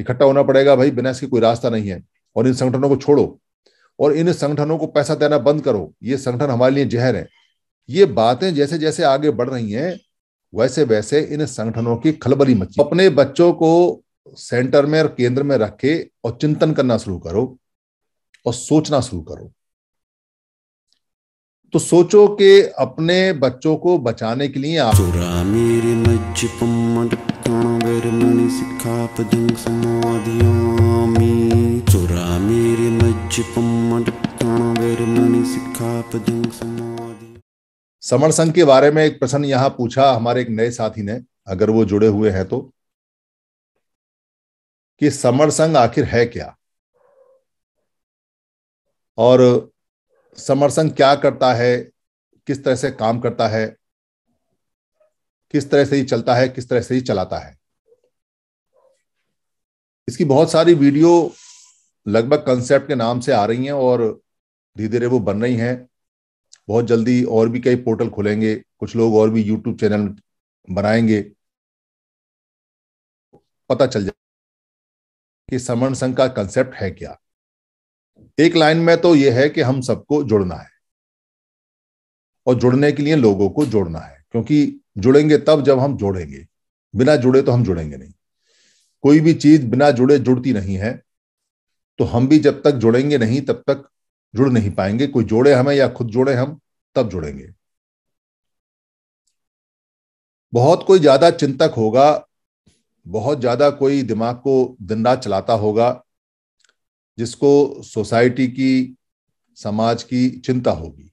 इकट्ठा होना पड़ेगा भाई बिना इसके कोई रास्ता नहीं है और इन संगठनों को छोड़ो और इन संगठनों को पैसा देना बंद करो ये संगठन हमारे लिए जहर है ये बातें जैसे जैसे आगे बढ़ रही हैं वैसे वैसे इन संगठनों की खलबली मची अपने बच्चों को सेंटर में और केंद्र में रख के और चिंतन करना शुरू करो और सोचना शुरू करो तो सोचो कि अपने बच्चों को बचाने के लिए आप तो मेरे मणि सिखा पदंग समाधियामी चुरा मेरे मज्ज मेरे मणि सिखा पदंग समाधि समण संघ के बारे में एक प्रश्न यहाँ पूछा हमारे एक नए साथी ने अगर वो जुड़े हुए हैं तो कि समर संघ आखिर है क्या और समर संघ क्या करता है किस तरह से काम करता है किस तरह से ही चलता है किस तरह से ही चलाता है इसकी बहुत सारी वीडियो लगभग कंसेप्ट के नाम से आ रही हैं और धीरे धीरे वो बन रही हैं बहुत जल्दी और भी कई पोर्टल खुलेंगे कुछ लोग और भी यूट्यूब चैनल बनाएंगे पता चल जाए कि समण संघ का कंसेप्ट है क्या एक लाइन में तो यह है कि हम सबको जुड़ना है और जुड़ने के लिए लोगों को जोड़ना है क्योंकि जुड़ेंगे तब जब हम जोड़ेंगे बिना जुड़े तो हम जुड़ेंगे नहीं कोई भी चीज बिना जुड़े जुड़ती नहीं है तो हम भी जब तक जुड़ेंगे नहीं तब तक जुड़ नहीं पाएंगे कोई जोड़े हमें या खुद जोड़े हम तब जुड़ेंगे बहुत कोई ज्यादा चिंतक होगा बहुत ज्यादा कोई दिमाग को दिन रात चलाता होगा जिसको सोसाइटी की समाज की चिंता होगी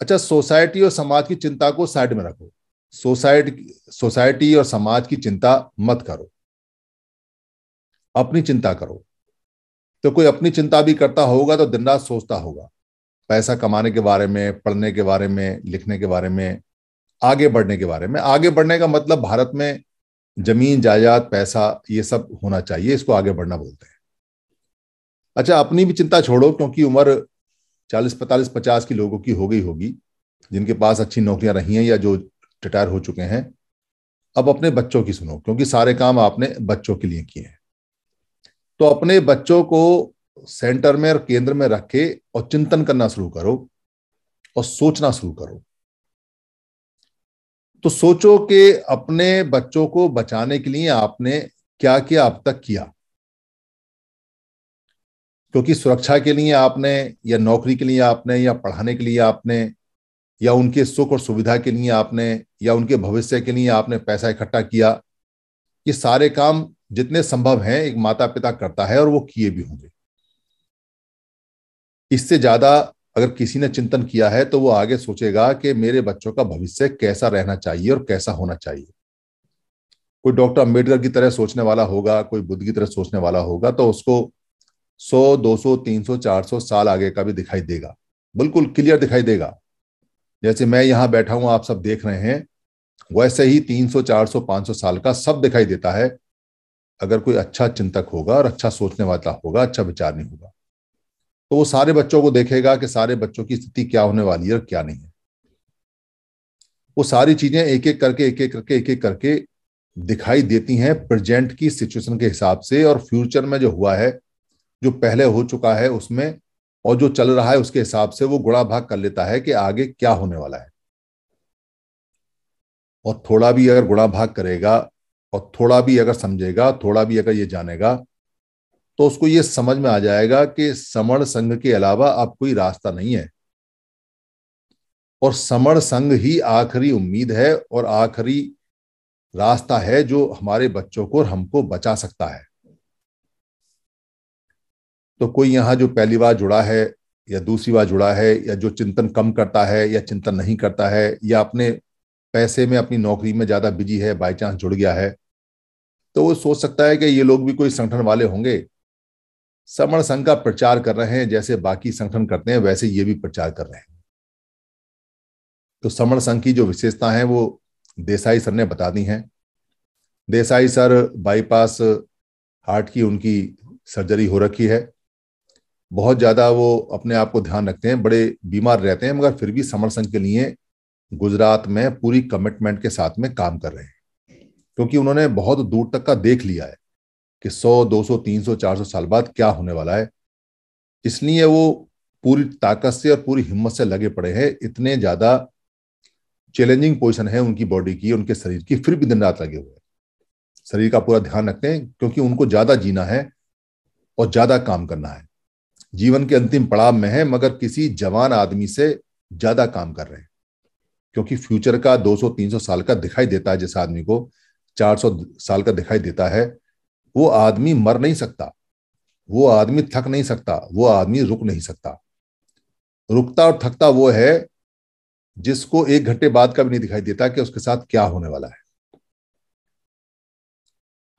अच्छा सोसाइटी और समाज की चिंता को साइड में रखो सोसाइटी सोसाइटी और समाज की चिंता मत करो अपनी चिंता करो तो कोई अपनी चिंता भी करता होगा तो दिन रात सोचता होगा पैसा कमाने के बारे में पढ़ने के बारे में लिखने के बारे में आगे बढ़ने के बारे में आगे बढ़ने का मतलब भारत में जमीन जायदाद पैसा ये सब होना चाहिए इसको आगे बढ़ना बोलते हैं अच्छा अपनी भी चिंता छोड़ो क्योंकि उम्र चालीस पैंतालीस पचास की लोगों की हो गई होगी जिनके पास अच्छी नौकरियां रही हैं या जो रिटायर हो चुके हैं अब अपने बच्चों की सुनो क्योंकि सारे काम आपने बच्चों के लिए किए हैं तो अपने बच्चों को सेंटर में और केंद्र में रख के और चिंतन करना शुरू करो और सोचना शुरू करो तो सोचो कि अपने बच्चों को बचाने के लिए आपने क्या क्या अब तक किया क्योंकि सुरक्षा के लिए आपने या नौकरी के लिए आपने या पढ़ाने के लिए आपने या उनके सुख और सुविधा के लिए आपने या उनके भविष्य के लिए आपने पैसा इकट्ठा किया ये सारे काम जितने संभव हैं एक माता पिता करता है और वो किए भी होंगे इससे ज्यादा अगर किसी ने चिंतन किया है तो वो आगे सोचेगा कि मेरे बच्चों का भविष्य कैसा रहना चाहिए और कैसा होना चाहिए कोई डॉक्टर अम्बेडकर की तरह सोचने वाला होगा कोई बुद्ध की तरह सोचने वाला होगा तो उसको 100, 200, 300, 400 साल आगे का भी दिखाई देगा बिल्कुल क्लियर दिखाई देगा जैसे मैं यहां बैठा हूं आप सब देख रहे हैं वैसे ही 300, 400, 500 साल का सब दिखाई देता है अगर कोई अच्छा चिंतक होगा और अच्छा सोचने वाला होगा अच्छा विचार नहीं होगा तो वो सारे बच्चों को देखेगा कि सारे बच्चों की स्थिति क्या होने वाली है और क्या नहीं है वो सारी चीजें एक एक करके एक एक करके एक एक करके दिखाई देती हैं प्रेजेंट की सिचुएशन के हिसाब से और फ्यूचर में जो हुआ है जो पहले हो चुका है उसमें और जो चल रहा है उसके हिसाब से वो गुणा भाग कर लेता है कि आगे क्या होने वाला है और थोड़ा भी अगर गुणा भाग करेगा और थोड़ा भी अगर समझेगा थोड़ा भी अगर ये जानेगा तो उसको ये समझ में आ जाएगा कि समण संघ के अलावा अब कोई रास्ता नहीं है और समण संघ ही आखिरी उम्मीद है और आखिरी रास्ता है जो हमारे बच्चों को और हमको बचा सकता है तो कोई यहां जो पहली बार जुड़ा है या दूसरी बार जुड़ा है या जो चिंतन कम करता है या चिंतन नहीं करता है या अपने पैसे में अपनी नौकरी में ज़्यादा बिजी है बाई चांस जुड़ गया है तो वो सोच सकता है कि ये लोग भी कोई संगठन वाले होंगे समण संघ का प्रचार कर रहे हैं जैसे बाकी संगठन करते हैं वैसे ये भी प्रचार कर रहे हैं तो समण संघ की जो विशेषता है वो देसाई सर ने बता दी हैं देसाई सर बाईपास हार्ट की उनकी सर्जरी हो रखी है बहुत ज़्यादा वो अपने आप को ध्यान रखते हैं बड़े बीमार रहते हैं मगर फिर भी समर संघ के लिए गुजरात में पूरी कमिटमेंट के साथ में काम कर रहे हैं क्योंकि उन्होंने बहुत दूर तक का देख लिया है कि 100, 200, 300, 400 साल बाद क्या होने वाला है इसलिए वो पूरी ताकत से और पूरी हिम्मत से लगे पड़े हैं इतने ज्यादा चैलेंजिंग पोजिशन है उनकी बॉडी की उनके शरीर की फिर भी दिन रात लगे हुए शरीर का पूरा ध्यान रखते हैं क्योंकि उनको ज्यादा जीना है और ज्यादा काम करना है जीवन के अंतिम पड़ाव में है मगर किसी जवान आदमी से ज्यादा काम कर रहे हैं क्योंकि फ्यूचर का 200-300 साल का दिखाई देता है जिस आदमी को 400 साल का दिखाई देता है वो आदमी मर नहीं सकता वो आदमी थक नहीं सकता वो आदमी रुक नहीं सकता रुकता और थकता वो है जिसको एक घंटे बाद का भी नहीं दिखाई देता कि उसके साथ क्या होने वाला है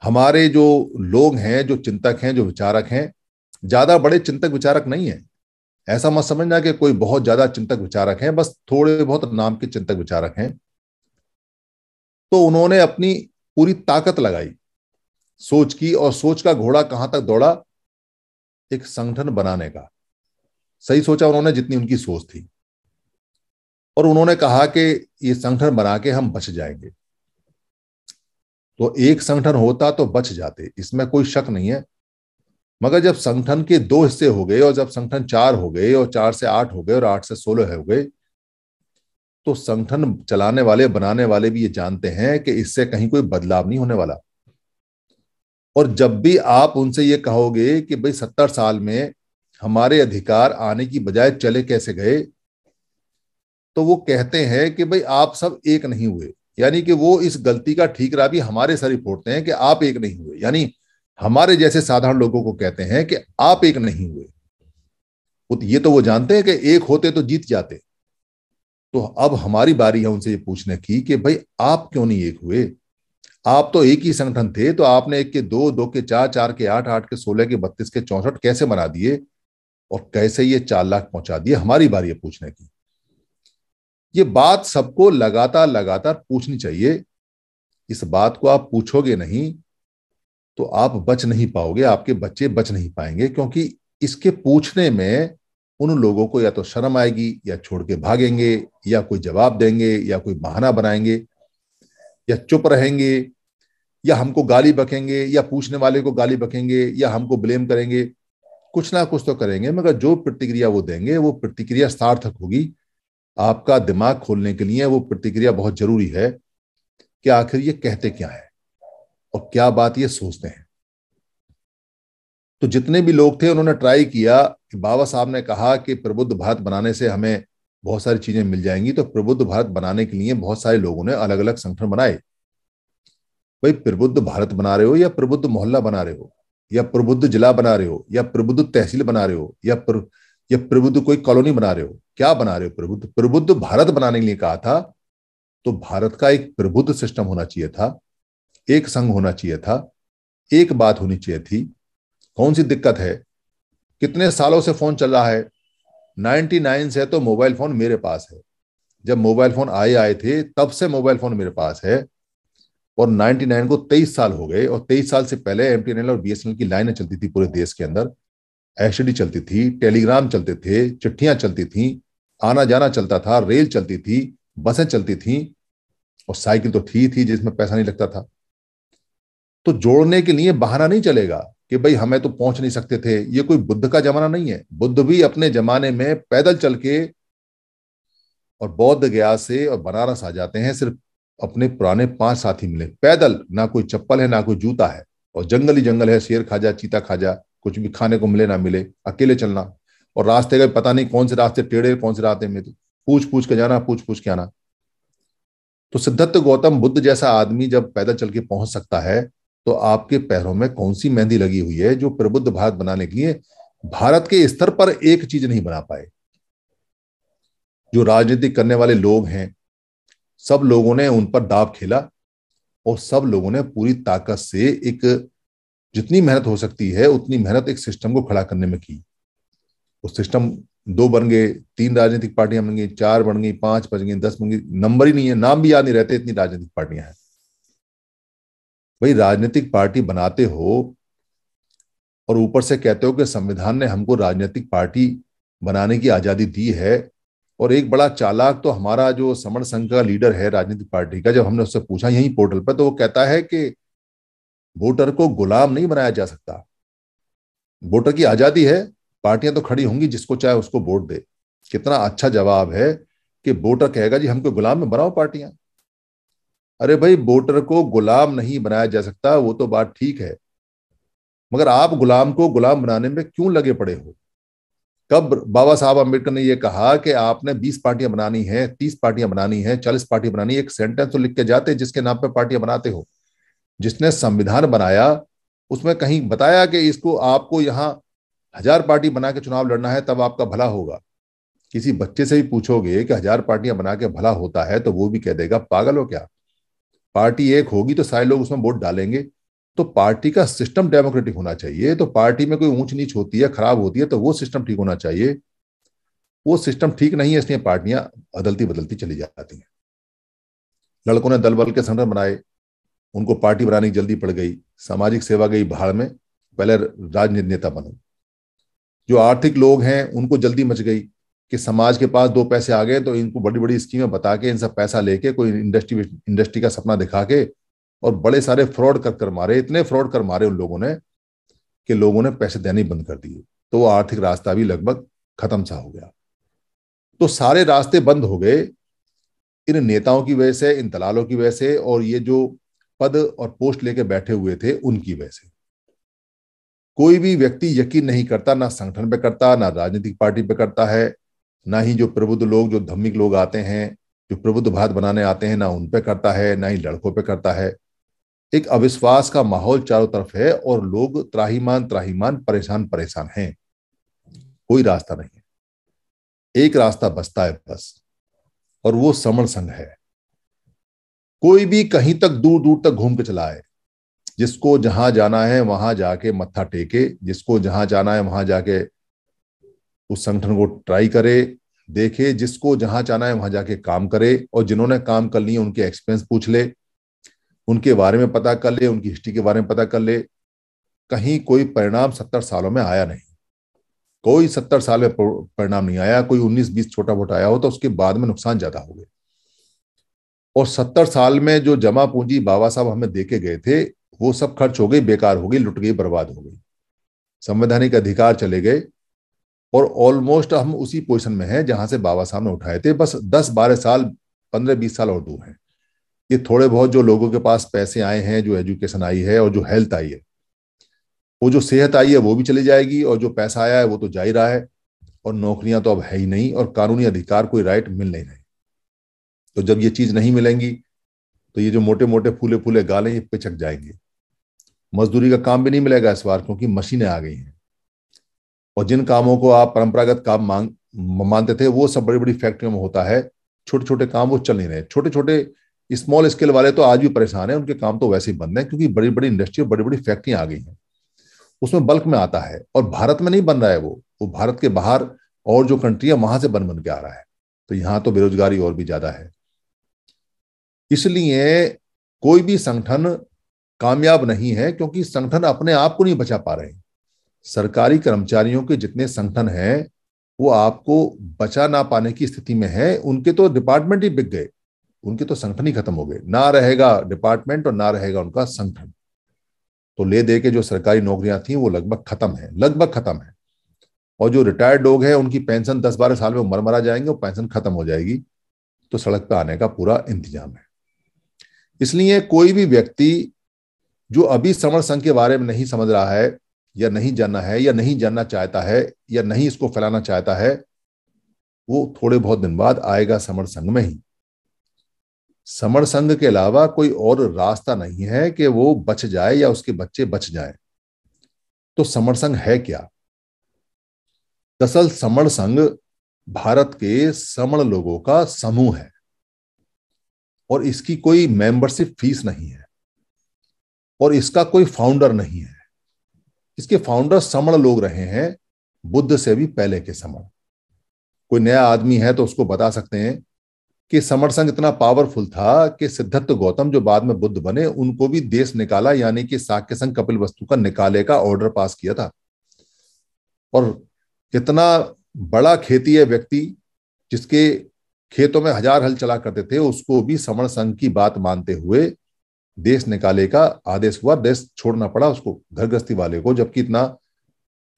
हमारे जो लोग हैं जो चिंतक हैं जो विचारक हैं ज्यादा बड़े चिंतक विचारक नहीं है ऐसा मत समझना कि कोई बहुत ज्यादा चिंतक विचारक हैं बस थोड़े बहुत नाम के चिंतक विचारक हैं तो उन्होंने अपनी पूरी ताकत लगाई सोच की और सोच का घोड़ा कहां तक दौड़ा एक संगठन बनाने का सही सोचा उन्होंने जितनी उनकी सोच थी और उन्होंने कहा कि ये संगठन बना के हम बच जाएंगे तो एक संगठन होता तो बच जाते इसमें कोई शक नहीं है मगर जब संगठन के दो हिस्से हो गए और जब संगठन चार हो गए और चार से आठ हो गए और आठ से सोलह हो गए तो संगठन चलाने वाले बनाने वाले भी ये जानते हैं कि इससे कहीं कोई बदलाव नहीं होने वाला और जब भी आप उनसे ये कहोगे कि भाई सत्तर साल में हमारे अधिकार आने की बजाय चले कैसे गए तो वो कहते हैं कि भाई आप सब एक नहीं हुए यानी कि वो इस गलती का ठीकरा भी हमारे सर फोड़ते हैं कि आप एक नहीं हुए यानी हमारे जैसे साधारण लोगों को कहते हैं कि आप एक नहीं हुए ये तो वो जानते हैं कि एक होते तो जीत जाते तो अब हमारी बारी है उनसे ये पूछने की कि भाई आप क्यों नहीं एक हुए आप तो एक ही संगठन थे तो आपने एक के दो दो के चार चार के आठ आठ के सोलह के बत्तीस के चौसठ कैसे बना दिए और कैसे ये चार लाख पहुंचा दिए हमारी बारी है पूछने की ये बात सबको लगातार लगातार पूछनी चाहिए इस बात को आप पूछोगे नहीं तो आप बच नहीं पाओगे आपके बच्चे बच नहीं पाएंगे क्योंकि इसके पूछने में उन लोगों को या तो शर्म आएगी या छोड़ के भागेंगे या कोई जवाब देंगे या कोई बहाना बनाएंगे या चुप रहेंगे या हमको गाली बकेंगे या पूछने वाले को गाली बकेंगे या हमको ब्लेम करेंगे कुछ ना कुछ तो करेंगे मगर जो प्रतिक्रिया वो देंगे वो प्रतिक्रिया सार्थक होगी आपका दिमाग खोलने के लिए वो प्रतिक्रिया बहुत जरूरी है कि आखिर ये कहते क्या है और क्या बात ये सोचते हैं तो जितने भी लोग थे उन्होंने ट्राई किया कि बाबा साहब ने कहा कि प्रबुद्ध भारत बनाने से हमें बहुत सारी चीजें मिल जाएंगी तो प्रबुद्ध भारत बनाने के लिए बहुत सारे लोगों ने अलग अलग संगठन बनाए भाई प्रबुद्ध भारत बना रहे हो या प्रबुद्ध मोहल्ला बना रहे हो या प्रबुद्ध जिला बना रहे हो या प्रबुद्ध तहसील बना रहे हो या प्र, या प्रबुद्ध कोई कॉलोनी बना रहे हो क्या बना रहे हो प्रबुद्ध प्रबुद्ध भारत बनाने के लिए कहा था तो भारत का एक प्रबुद्ध सिस्टम होना चाहिए था एक संघ होना चाहिए था एक बात होनी चाहिए थी कौन सी दिक्कत है कितने सालों से फोन चल रहा है 99 से तो मोबाइल फोन मेरे पास है जब मोबाइल फोन आए आए थे तब से मोबाइल फोन मेरे पास है और 99 को 23 साल हो गए और 23 साल से पहले एम और बी की लाइनें चलती थी पूरे देश के अंदर एच चलती थी टेलीग्राम चलते थे चिट्ठियां चलती थी आना जाना चलता था रेल चलती थी बसें चलती थी और साइकिल तो थी थी जिसमें पैसा नहीं लगता था तो जोड़ने के लिए बहाना नहीं चलेगा कि भाई हमें तो पहुंच नहीं सकते थे ये कोई बुद्ध का जमाना नहीं है बुद्ध भी अपने जमाने में पैदल चल के और बौद्ध गया से और बनारस आ जाते हैं सिर्फ अपने पुराने पांच साथी मिले पैदल ना कोई चप्पल है ना कोई जूता है और जंगल ही जंगल है शेर खाजा चीता खाजा कुछ भी खाने को मिले ना मिले अकेले चलना और रास्ते का पता नहीं कौन से रास्ते टेढ़े कौन से रास्ते में तो पूछ पूछ के जाना पूछ पूछ के आना तो सिद्धार्थ गौतम बुद्ध जैसा आदमी जब पैदल चल के पहुंच सकता है तो आपके पैरों में कौन सी मेहंदी लगी हुई है जो प्रबुद्ध भारत बनाने के लिए भारत के स्तर पर एक चीज नहीं बना पाए जो राजनीति करने वाले लोग हैं सब लोगों ने उन पर दाब खेला और सब लोगों ने पूरी ताकत से एक जितनी मेहनत हो सकती है उतनी मेहनत एक सिस्टम को खड़ा करने में की उस सिस्टम दो बन गए तीन राजनीतिक पार्टियां बन गई चार बन गई पांच बन गई दस बन गई नंबर ही नहीं है नाम भी याद नहीं रहते इतनी राजनीतिक पार्टियां हैं भाई राजनीतिक पार्टी बनाते हो और ऊपर से कहते हो कि संविधान ने हमको राजनीतिक पार्टी बनाने की आजादी दी है और एक बड़ा चालाक तो हमारा जो समर संघ का लीडर है राजनीतिक पार्टी का जब हमने उससे पूछा यही पोर्टल पर तो वो कहता है कि वोटर को गुलाम नहीं बनाया जा सकता वोटर की आजादी है पार्टियां तो खड़ी होंगी जिसको चाहे उसको वोट दे कितना अच्छा जवाब है कि वोटर कहेगा जी हमको गुलाम में बनाओ पार्टियां अरे भाई वोटर को गुलाम नहीं बनाया जा सकता वो तो बात ठीक है मगर आप गुलाम को गुलाम बनाने में क्यों लगे पड़े हो कब बाबा साहब अम्बेडकर ने यह कहा कि आपने 20 पार्टियां बनानी है 30 पार्टियां बनानी है 40 पार्टियां बनानी है एक सेंटेंस तो लिख के जाते जिसके नाम पे पार्टियां बनाते हो जिसने संविधान बनाया उसमें कहीं बताया कि इसको आपको यहां हजार पार्टी बना के चुनाव लड़ना है तब आपका भला होगा किसी बच्चे से भी पूछोगे कि हजार पार्टियां बना के भला होता है तो वो भी कह देगा पागल हो क्या पार्टी एक होगी तो सारे लोग उसमें वोट डालेंगे तो पार्टी का सिस्टम डेमोक्रेटिक होना चाहिए तो पार्टी में कोई ऊंच नीच होती है खराब होती है तो वो सिस्टम ठीक होना चाहिए वो सिस्टम ठीक नहीं है इसलिए पार्टियां बदलती बदलती चली जाती हैं लड़कों ने दल बल के संगठन बनाए उनको पार्टी बनाने की जल्दी पड़ गई सामाजिक सेवा गई भाड़ में पहले राजनीति नेता बने जो आर्थिक लोग हैं उनको जल्दी मच गई कि समाज के पास दो पैसे आ गए तो इनको बड़ी बड़ी स्कीमें बता के इन सब पैसा लेके कोई इंडस्ट्री इंडस्ट्री का सपना दिखा के और बड़े सारे फ्रॉड कर कर मारे इतने फ्रॉड कर मारे उन लोगों ने कि लोगों ने पैसे देने ही बंद कर दिए तो वो आर्थिक रास्ता भी लगभग खत्म सा हो गया तो सारे रास्ते बंद हो गए इन नेताओं की वजह से इन दलालों की वजह से और ये जो पद और पोस्ट लेके बैठे हुए थे उनकी वजह से कोई भी व्यक्ति यकीन नहीं करता ना संगठन पे करता ना राजनीतिक पार्टी पे करता है ना ही जो प्रबुद्ध लोग जो धम्मिक लोग आते हैं जो प्रबुद्ध भारत बनाने आते हैं ना उन पे करता है ना ही लड़कों पे करता है एक अविश्वास का माहौल चारों तरफ है और लोग त्राहीमान त्राहीमान परेशान परेशान हैं कोई रास्ता नहीं है एक रास्ता बसता है बस और वो समण संघ है कोई भी कहीं तक दूर दूर तक घूम के चला जिसको जहां जाना है वहां जाके मत्था टेके जिसको जहां जाना है वहां जाके उस संगठन को ट्राई करे देखे जिसको जहां जाना है वहां जाके काम करे और जिन्होंने काम कर लिए उनके एक्सपीरियंस पूछ ले उनके बारे में पता कर ले उनकी हिस्ट्री के बारे में पता कर ले कहीं कोई परिणाम सत्तर सालों में आया नहीं कोई सत्तर साल में परिणाम नहीं आया कोई उन्नीस बीस छोटा मोटा आया हो तो उसके बाद में नुकसान ज्यादा हो गए और सत्तर साल में जो जमा पूंजी बाबा साहब हमें देके गए थे वो सब खर्च हो गई बेकार हो गई लुट गई बर्बाद हो गई संवैधानिक अधिकार चले गए और ऑलमोस्ट हम उसी पोजिशन में हैं जहां से बाबा साहब ने उठाए थे बस दस बारह साल पंद्रह बीस साल और दूर हैं ये थोड़े बहुत जो लोगों के पास पैसे आए हैं जो एजुकेशन आई है और जो हेल्थ आई है वो जो सेहत आई है वो भी चली जाएगी और जो पैसा आया है वो तो जा ही रहा है और नौकरियां तो अब है ही नहीं और कानूनी अधिकार कोई राइट मिल नहीं रही तो जब ये चीज नहीं मिलेंगी तो ये जो मोटे मोटे फूले फूले गाले ये पिचक जाएंगे मजदूरी का काम भी नहीं मिलेगा इस बार क्योंकि मशीनें आ गई हैं और जिन कामों को आप परंपरागत काम मांग मानते थे वो सब बड़ी बड़ी फैक्ट्रियों में होता है छोटे छोटे काम वो चल नहीं रहे छोटे छोटे स्मॉल स्केल वाले तो आज भी परेशान हैं उनके काम तो वैसे ही बंद हैं क्योंकि बड़ी बड़ी इंडस्ट्री बड़ी बड़ी फैक्ट्रियां आ गई हैं उसमें बल्क में आता है और भारत में नहीं बन रहा है वो वो भारत के बाहर और जो कंट्री है वहां से बन बन के आ रहा है तो यहाँ तो बेरोजगारी और भी ज्यादा है इसलिए कोई भी संगठन कामयाब नहीं है क्योंकि संगठन अपने आप को नहीं बचा पा रहे सरकारी कर्मचारियों के जितने संगठन हैं वो आपको बचा ना पाने की स्थिति में है उनके तो डिपार्टमेंट ही बिक गए उनके तो संगठन ही खत्म हो गए ना रहेगा डिपार्टमेंट और ना रहेगा उनका संगठन तो ले दे के जो सरकारी नौकरियां थी वो लगभग खत्म है लगभग खत्म है और जो रिटायर्ड लोग हैं उनकी पेंशन दस बारह साल में मर मरा जाएंगे और पेंशन खत्म हो जाएगी तो सड़क पर आने का पूरा इंतजाम है इसलिए कोई भी व्यक्ति जो अभी समर संघ के बारे में नहीं समझ रहा है या नहीं जानना है या नहीं जानना चाहता है या नहीं इसको फैलाना चाहता है वो थोड़े बहुत दिन बाद आएगा समर संघ में ही समर संघ के अलावा कोई और रास्ता नहीं है कि वो बच जाए या उसके बच्चे बच जाए तो समर संघ है क्या दरअसल समर संघ भारत के समण लोगों का समूह है और इसकी कोई मेंबरशिप फीस नहीं है और इसका कोई फाउंडर नहीं है इसके फाउंडर समण लोग रहे हैं बुद्ध से भी पहले के समण कोई नया आदमी है तो उसको बता सकते हैं कि समर संघ इतना पावरफुल था कि सिद्धार्थ गौतम जो बाद में बुद्ध बने उनको भी देश निकाला यानी कि साक्य संघ कपिल वस्तु का निकाले का ऑर्डर पास किया था और कितना बड़ा खेती है व्यक्ति जिसके खेतों में हजार हल चला करते थे उसको भी समण संघ की बात मानते हुए देश निकाले का आदेश हुआ देश छोड़ना पड़ा उसको घर गृहस्थी वाले को जबकि इतना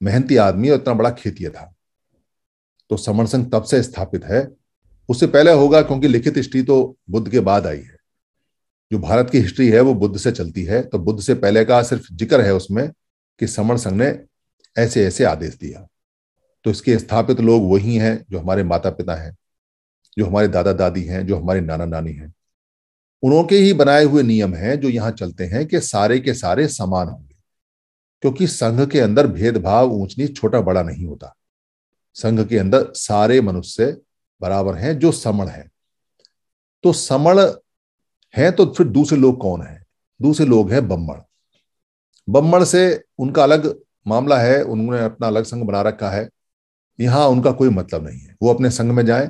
मेहनती आदमी और इतना बड़ा खेती था तो समण संघ तब से स्थापित है उससे पहले होगा क्योंकि लिखित हिस्ट्री तो बुद्ध के बाद आई है जो भारत की हिस्ट्री है वो बुद्ध से चलती है तो बुद्ध से पहले का सिर्फ जिक्र है उसमें कि समण संघ ने ऐसे ऐसे आदेश दिया तो इसके स्थापित लोग वही हैं जो हमारे माता पिता हैं जो हमारे दादा दादी हैं जो हमारे नाना नानी हैं उनके ही बनाए हुए नियम हैं जो यहाँ चलते हैं कि सारे के सारे समान होंगे क्योंकि संघ के अंदर भेदभाव ऊंच नीच छोटा बड़ा नहीं होता संघ के अंदर सारे मनुष्य बराबर हैं जो समण हैं तो समण हैं तो फिर दूसरे लोग कौन हैं दूसरे लोग हैं बम्बण बम्बण से उनका अलग मामला है उन्होंने अपना अलग संघ बना रखा है यहां उनका कोई मतलब नहीं है वो अपने संघ में जाए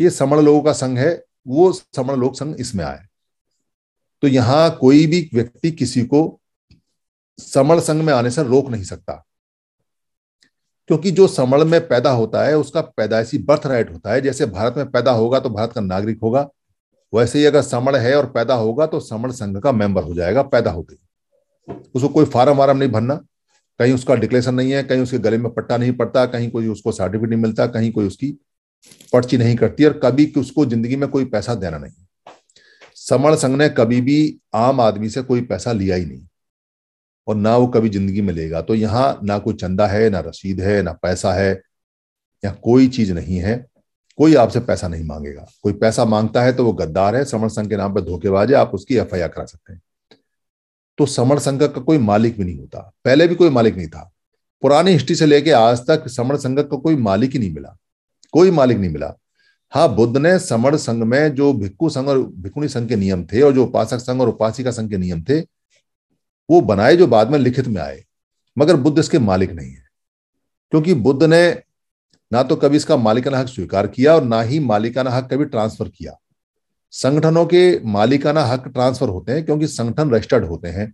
ये समण लोगों का संघ है वो समण लोक संघ इसमें आए तो यहां कोई भी व्यक्ति किसी को समण संघ में आने से रोक नहीं सकता क्योंकि जो समण में पैदा होता है उसका पैदाइशी बर्थ राइट होता है जैसे भारत में पैदा होगा तो भारत का नागरिक होगा वैसे ही अगर समण है और पैदा होगा तो समण संघ का मेंबर हो जाएगा पैदा होते ही उसको कोई फार्म वार्म नहीं भरना कहीं उसका डिक्लेरेशन नहीं है कहीं उसके गले में पट्टा नहीं पड़ता कहीं कोई उसको सर्टिफिकेट नहीं मिलता कहीं कोई उसकी पर्ची नहीं करती और कभी उसको जिंदगी में कोई पैसा देना नहीं समण संघ ने कभी भी आम आदमी से कोई पैसा लिया ही नहीं और ना वो कभी जिंदगी में लेगा तो यहाँ ना कोई चंदा है ना रसीद है ना पैसा है या कोई चीज नहीं है कोई आपसे पैसा नहीं मांगेगा कोई पैसा मांगता है तो वो गद्दार है समर्ण संघ के नाम पर धोखेबाज है आप उसकी एफ करा सकते हैं तो समर्ण संघ का कोई मालिक भी नहीं होता पहले भी कोई मालिक नहीं था पुरानी हिस्ट्री से लेके आज तक समर्ण संघ का कोई मालिक ही नहीं मिला कोई मालिक नहीं मिला हाँ बुद्ध ने समण संघ में जो भिक्खु संघ और भिक्खुणी संघ के नियम थे और जो उपासक संघ और उपासिका संघ के नियम थे वो बनाए जो बाद में लिखित में आए मगर बुद्ध इसके मालिक नहीं है क्योंकि बुद्ध ने ना तो कभी इसका मालिकाना हक स्वीकार किया और ना ही मालिकाना हक कभी ट्रांसफर किया संगठनों के मालिकाना हक ट्रांसफर होते हैं क्योंकि संगठन रजिस्टर्ड होते हैं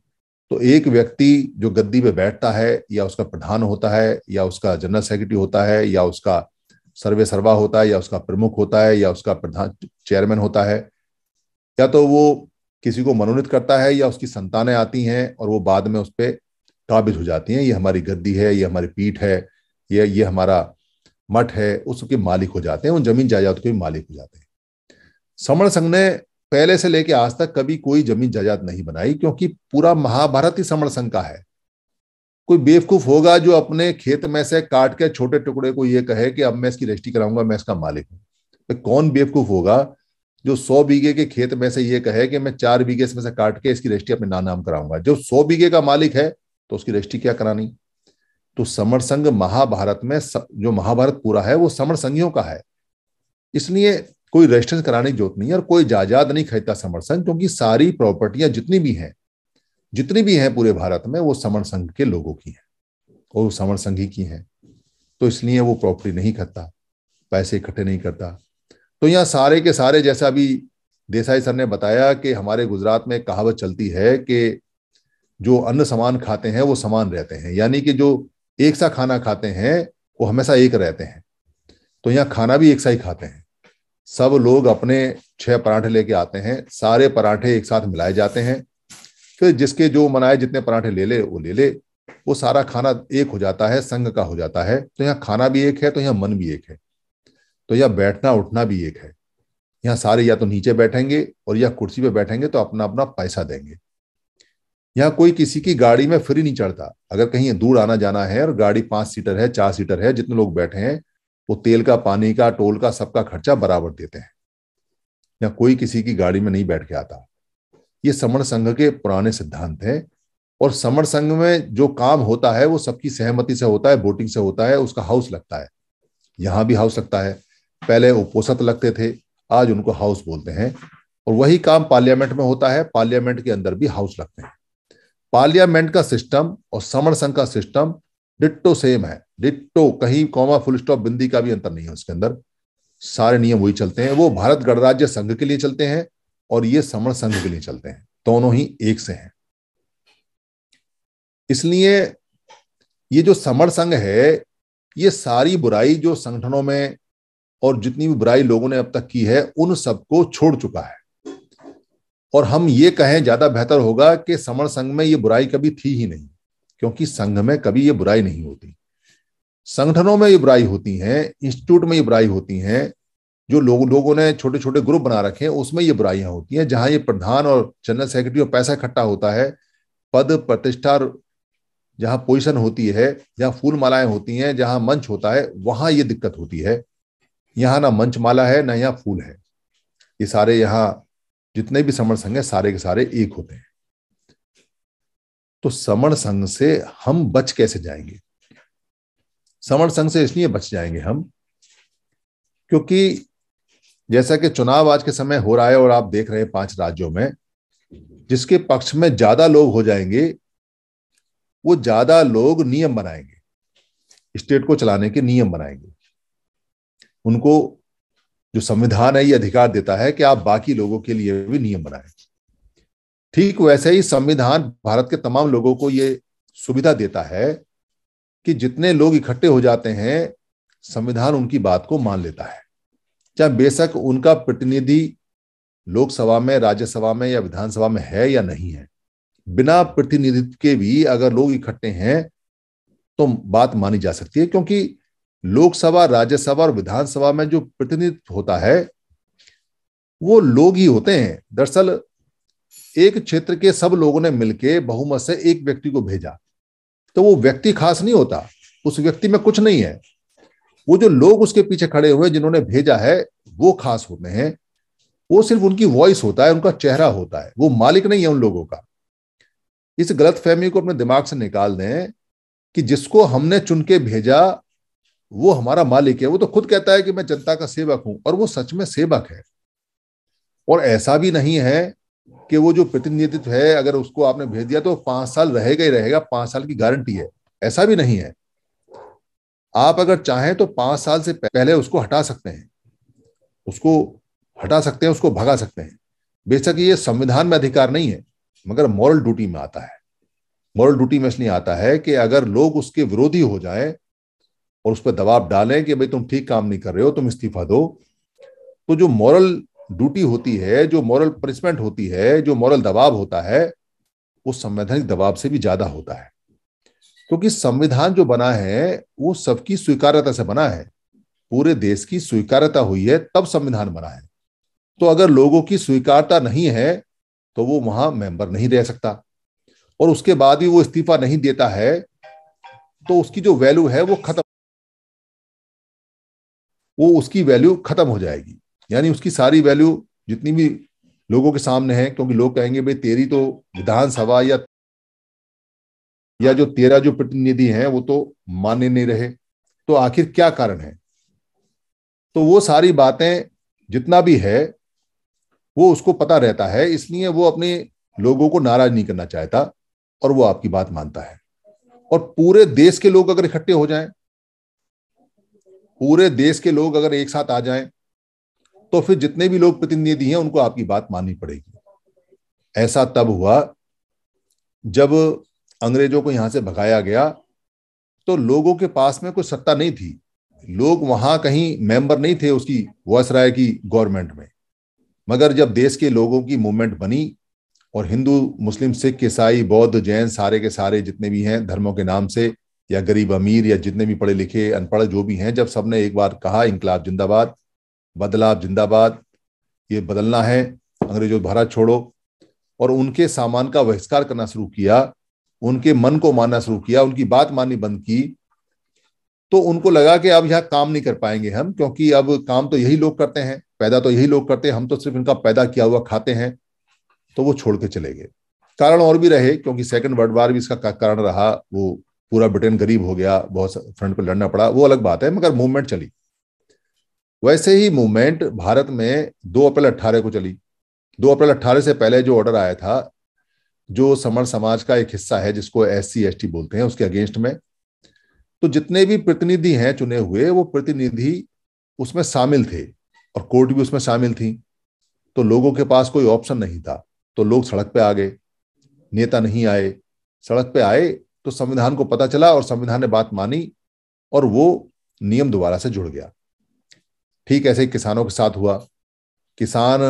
तो एक व्यक्ति जो गद्दी पे बैठता है या उसका प्रधान होता है या उसका जनरल सेक्रेटरी होता है या उसका सर्वे सर्वा होता है या उसका प्रमुख होता है या उसका प्रधान चेयरमैन होता है या तो वो किसी को मनोनीत करता है या उसकी संतानें आती हैं और वो बाद में उस पर काबिज हो जाती हैं ये हमारी गद्दी है ये हमारी पीठ है ये ये हमारा मठ है उसके मालिक हो जाते हैं उन जमीन जायदाद के भी मालिक हो जाते हैं समण संघ ने पहले से लेके आज तक कभी कोई जमीन जायदाद नहीं बनाई क्योंकि पूरा महाभारत ही समण संघ का है कोई बेवकूफ होगा जो अपने खेत में से काट के छोटे टुकड़े को यह कहे कि अब मैं इसकी रजिस्ट्री कराऊंगा मैं इसका मालिक हूं तो कौन बेवकूफ होगा जो सौ बीघे के खेत में से ये कहे कि मैं चार बीघे इसमें से काट के इसकी रजिस्ट्री अपने नाम कराऊंगा जो सौ बीघे का मालिक है तो उसकी रजिस्ट्री क्या करानी तो समर संघ महाभारत में स, जो महाभारत पूरा है वो समर संघियों का है इसलिए कोई रजिस्ट्रेशन कराने की जरूरत नहीं है और कोई जायदाद नहीं खरीदता समर संघ क्योंकि सारी प्रॉपर्टियां जितनी भी हैं जितनी भी हैं पूरे भारत में वो समण संघ के लोगों की हैं और वो समण संघ ही की हैं तो इसलिए वो प्रॉपर्टी नहीं करता पैसे इकट्ठे नहीं करता तो यहाँ सारे के सारे जैसा अभी देसाई सर ने बताया कि हमारे गुजरात में कहावत चलती है कि जो अन्न समान खाते हैं वो समान रहते हैं यानी कि जो एक सा खाना खाते हैं वो हमेशा एक रहते हैं तो यहाँ खाना भी एक सा ही खाते हैं सब लोग अपने छह पराठे लेके आते हैं सारे पराठे एक साथ मिलाए जाते हैं फिर जिसके जो मनाए जितने पराठे ले ले वो ले ले वो सारा खाना एक हो जाता है संघ का हो जाता है तो यहाँ खाना भी एक है तो यहाँ मन भी एक है तो यहाँ बैठना उठना भी एक है यहाँ सारे या तो नीचे बैठेंगे और या कुर्सी पे बैठेंगे तो अपना अपना पैसा देंगे यहाँ कोई किसी की गाड़ी में फ्री नहीं चढ़ता अगर कहीं दूर आना जाना है और गाड़ी पांच सीटर है चार सीटर है जितने लोग बैठे हैं वो तेल का पानी का टोल का सबका खर्चा बराबर देते हैं यहाँ कोई किसी की गाड़ी में नहीं बैठ के आता ये समण संघ के पुराने सिद्धांत हैं और समण संघ में जो काम होता है वो सबकी सहमति से होता है वोटिंग से होता है उसका हाउस लगता है यहां भी हाउस लगता है पहले उपोसत लगते थे आज उनको हाउस बोलते हैं और वही काम पार्लियामेंट में होता है पार्लियामेंट के अंदर भी हाउस लगते हैं पार्लियामेंट का सिस्टम और समण संघ का सिस्टम डिट्टो सेम है डिट्टो कहीं कौमा फुल स्टॉप बिंदी का भी अंतर नहीं है उसके अंदर सारे नियम वही चलते हैं वो भारत गणराज्य संघ के लिए चलते हैं और ये समण संघ के लिए चलते हैं दोनों ही एक से हैं इसलिए ये जो समर संघ है ये सारी बुराई जो संगठनों में और जितनी भी बुराई लोगों ने अब तक की है उन सबको छोड़ चुका है और हम ये कहें ज्यादा बेहतर होगा कि समर संघ में ये बुराई कभी थी ही नहीं क्योंकि संघ में कभी ये बुराई नहीं होती संगठनों में ये बुराई होती है इंस्टीट्यूट में ये बुराई होती है जो लो, लोगों ने छोटे छोटे ग्रुप बना रखे हैं उसमें ये बुराइयां होती हैं जहां ये प्रधान और जनरल सेक्रेटरी और पैसा इकट्ठा होता है पद प्रतिष्ठा जहां पोजिशन होती है जहां फूल मालाएं होती हैं जहां मंच होता है वहां ये दिक्कत होती है यहाँ ना मंच माला है ना यहाँ फूल है ये सारे यहाँ जितने भी समण संघ है सारे के सारे एक होते हैं तो समण संघ से हम बच कैसे जाएंगे समण संघ से इसलिए बच जाएंगे हम क्योंकि जैसा कि चुनाव आज के समय हो रहा है और आप देख रहे हैं पांच राज्यों में जिसके पक्ष में ज्यादा लोग हो जाएंगे वो ज्यादा लोग नियम बनाएंगे स्टेट को चलाने के नियम बनाएंगे उनको जो संविधान है ये अधिकार देता है कि आप बाकी लोगों के लिए भी नियम बनाए ठीक वैसे ही संविधान भारत के तमाम लोगों को ये सुविधा देता है कि जितने लोग इकट्ठे हो जाते हैं संविधान उनकी बात को मान लेता है चाहे बेशक उनका प्रतिनिधि लोकसभा में राज्यसभा में या विधानसभा में है या नहीं है बिना प्रतिनिधित्व के भी अगर लोग इकट्ठे हैं तो बात मानी जा सकती है क्योंकि लोकसभा राज्यसभा और विधानसभा में जो प्रतिनिधित्व होता है वो लोग ही होते हैं दरअसल एक क्षेत्र के सब लोगों ने मिलकर बहुमत से एक व्यक्ति को भेजा तो वो व्यक्ति खास नहीं होता उस व्यक्ति में कुछ नहीं है वो जो लोग उसके पीछे खड़े हुए जिन्होंने भेजा है वो खास होते हैं वो सिर्फ उनकी वॉइस होता है उनका चेहरा होता है वो मालिक नहीं है उन लोगों का इस गलत फहमी को अपने दिमाग से निकाल दें कि जिसको हमने चुन के भेजा वो हमारा मालिक है वो तो खुद कहता है कि मैं जनता का सेवक हूं और वो सच में सेवक है और ऐसा भी नहीं है कि वो जो प्रतिनिधित्व है अगर उसको आपने भेज दिया तो पांच साल रहेगा ही रहेगा पांच साल की गारंटी है ऐसा भी नहीं है आप अगर चाहें तो पांच साल से पहले उसको हटा सकते हैं उसको हटा सकते हैं उसको भगा सकते हैं बेशक ये संविधान में अधिकार नहीं है मगर मॉरल ड्यूटी में आता है मॉरल ड्यूटी में इसलिए आता है कि अगर लोग उसके विरोधी हो जाए और उस पर दबाव डालें कि भाई तुम ठीक काम नहीं कर रहे हो तुम इस्तीफा दो तो जो मॉरल ड्यूटी होती है जो मॉरल पनिशमेंट होती है जो मॉरल दबाव होता है वो संवैधानिक दबाव से भी ज्यादा होता है क्योंकि संविधान जो बना है वो सबकी स्वीकार्यता से बना है पूरे देश की स्वीकार्यता हुई है तब संविधान बना है तो अगर लोगों की स्वीकारता नहीं है तो वो वहां मेंबर नहीं रह सकता और उसके बाद भी वो इस्तीफा नहीं देता है तो उसकी जो वैल्यू है वो खत्म वो उसकी वैल्यू खत्म हो जाएगी यानी उसकी सारी वैल्यू जितनी भी लोगों के सामने है क्योंकि लोग कहेंगे भाई तेरी तो विधानसभा या या जो तेरा जो प्रतिनिधि हैं वो तो माने नहीं रहे तो आखिर क्या कारण है तो वो सारी बातें जितना भी है वो उसको पता रहता है इसलिए वो अपने लोगों को नाराज नहीं करना चाहता और वो आपकी बात मानता है और पूरे देश के लोग अगर इकट्ठे हो जाएं पूरे देश के लोग अगर एक साथ आ जाएं तो फिर जितने भी लोग प्रतिनिधि हैं उनको आपकी बात माननी पड़ेगी ऐसा तब हुआ जब अंग्रेजों को यहां से भगाया गया तो लोगों के पास में कोई सत्ता नहीं थी लोग वहां कहीं मेंबर नहीं थे उसकी वसराय की गवर्नमेंट में मगर जब देश के लोगों की मूवमेंट बनी और हिंदू मुस्लिम सिख ईसाई बौद्ध जैन सारे के सारे जितने भी हैं धर्मों के नाम से या गरीब अमीर या जितने भी पढ़े लिखे अनपढ़ जो भी हैं जब सबने एक बार कहा इंकलाब जिंदाबाद बदलाव जिंदाबाद ये बदलना है अंग्रेजों भारत छोड़ो और उनके सामान का बहिष्कार करना शुरू किया उनके मन को मानना शुरू किया उनकी बात माननी बंद की तो उनको लगा कि अब यहाँ काम नहीं कर पाएंगे हम क्योंकि अब काम तो यही लोग करते हैं पैदा तो यही लोग करते हैं हम तो सिर्फ इनका पैदा किया हुआ खाते हैं तो वो छोड़ के चले गए कारण और भी रहे क्योंकि सेकंड वर्ल्ड वार भी इसका कारण रहा वो पूरा ब्रिटेन गरीब हो गया बहुत फ्रंट पर लड़ना पड़ा वो अलग बात है मगर मूवमेंट चली वैसे ही मूवमेंट भारत में दो अप्रैल अट्ठारह को चली दो अप्रैल अट्ठारह से पहले जो ऑर्डर आया था जो समर समाज का एक हिस्सा है जिसको एस सी बोलते हैं उसके अगेंस्ट में तो जितने भी प्रतिनिधि हैं चुने हुए वो प्रतिनिधि उसमें शामिल थे और कोर्ट भी उसमें शामिल थी तो लोगों के पास कोई ऑप्शन नहीं था तो लोग सड़क पे आ गए नेता नहीं आए सड़क पे आए तो संविधान को पता चला और संविधान ने बात मानी और वो नियम दोबारा से जुड़ गया ठीक ऐसे ही किसानों के साथ हुआ किसान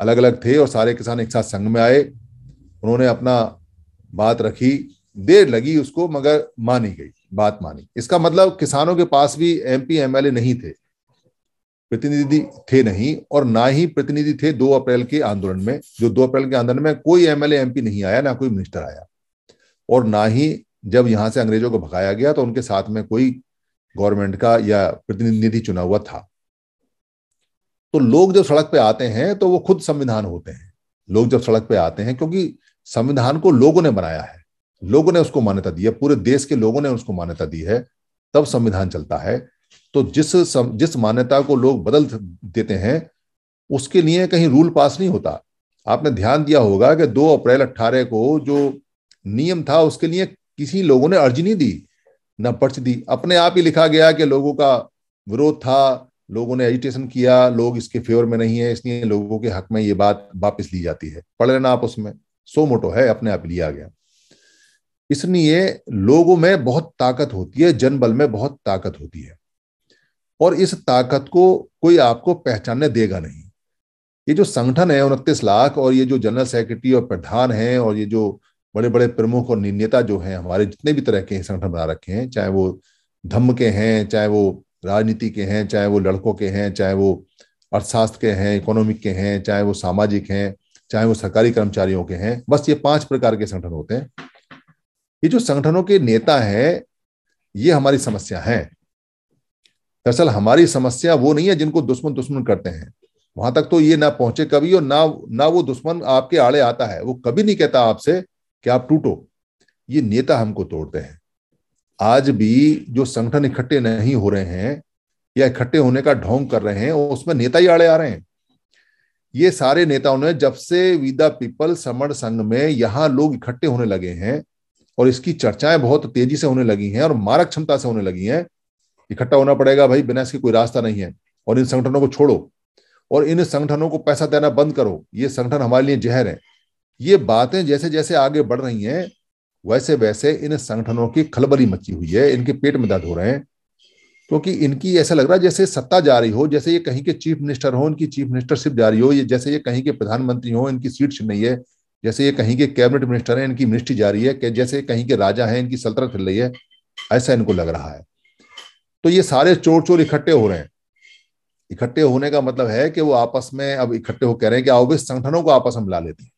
अलग अलग थे और सारे किसान एक साथ संघ में आए उन्होंने अपना बात रखी देर लगी उसको मगर मानी गई बात मानी इसका मतलब किसानों के पास भी एमपी एमएलए नहीं थे प्रतिनिधि थे नहीं और ना ही प्रतिनिधि थे दो अप्रैल के आंदोलन में जो दो अप्रैल के आंदोलन में कोई एमएलए एमपी नहीं आया ना कोई मिनिस्टर आया और ना ही जब यहां से अंग्रेजों को भगाया गया तो उनके साथ में कोई गवर्नमेंट का या प्रतिनिधि चुना हुआ था तो लोग जब सड़क पे आते हैं तो वो खुद संविधान होते हैं लोग जब सड़क पे आते हैं क्योंकि संविधान को लोगों ने बनाया है लोगों ने उसको मान्यता दी है पूरे देश के लोगों ने उसको मान्यता दी है तब संविधान चलता है तो जिस सम, जिस मान्यता को लोग बदल देते हैं उसके लिए कहीं रूल पास नहीं होता आपने ध्यान दिया होगा कि दो अप्रैल अट्ठारह को जो नियम था उसके लिए किसी लोगों ने अर्जी नहीं दी न पर्च दी अपने आप ही लिखा गया कि लोगों का विरोध था लोगों ने एजिटेशन किया लोग इसके फेवर में नहीं है इसलिए लोगों के हक में ये बात वापस ली जाती है पढ़ लेना आप उसमें सो मोटो है अपने आप लिया गया इसलिए लोगों में बहुत ताकत होती है जनबल में बहुत ताकत होती है और इस ताकत को कोई आपको पहचानने देगा नहीं ये जो संगठन है उनतीस लाख और ये जो जनरल सेक्रेटरी और प्रधान हैं और ये जो बड़े बड़े प्रमुख और नेता जो हैं हमारे जितने भी तरह के संगठन बना रखे हैं चाहे वो धम्म के हैं चाहे वो राजनीति के हैं चाहे वो लड़कों के हैं चाहे वो अर्थशास्त्र के हैं इकोनॉमिक के हैं चाहे वो सामाजिक हैं चाहे वो सरकारी कर्मचारियों के हैं बस ये पांच प्रकार के संगठन होते हैं ये जो संगठनों के नेता है ये हमारी समस्या है दरअसल हमारी समस्या वो नहीं है जिनको दुश्मन दुश्मन करते हैं वहां तक तो ये ना पहुंचे कभी और ना ना वो दुश्मन आपके आड़े आता है वो कभी नहीं कहता आपसे कि आप टूटो ये नेता हमको तोड़ते हैं आज भी जो संगठन इकट्ठे नहीं हो रहे हैं या इकट्ठे होने का ढोंग कर रहे हैं उसमें नेता ही आड़े आ रहे हैं ये सारे नेताओं ने जब से विदा पीपल समर संघ में यहां लोग इकट्ठे होने लगे हैं और इसकी चर्चाएं बहुत तेजी से होने लगी हैं और मारक क्षमता से होने लगी हैं इकट्ठा होना पड़ेगा भाई बिना इसके कोई रास्ता नहीं है और इन संगठनों को छोड़ो और इन संगठनों को पैसा देना बंद करो ये संगठन हमारे लिए जहर है ये बातें जैसे जैसे आगे बढ़ रही हैं वैसे वैसे इन संगठनों की खलबली मची हुई है इनके पेट में दर्द हो रहे हैं क्योंकि इनकी ऐसा लग रहा है जैसे सत्ता जा रही हो जैसे ये कहीं के चीफ मिनिस्टर हो इनकी चीफ मिनिस्टरशिप जा रही हो ये जैसे ये कहीं के प्रधानमंत्री हो इनकी सीट छिन रही है जैसे ये कहीं के कैबिनेट मिनिस्टर हैं इनकी मिनिस्ट्री जा रही है जैसे कहीं के राजा हैं इनकी सल्तनत फिर रही है ऐसा इनको लग रहा है तो ये सारे चोर चोर इकट्ठे हो रहे हैं इकट्ठे होने का मतलब है कि वो आपस में अब इकट्ठे हो कह रहे हैं कि आओगे संगठनों को आपस में मिला लेते हैं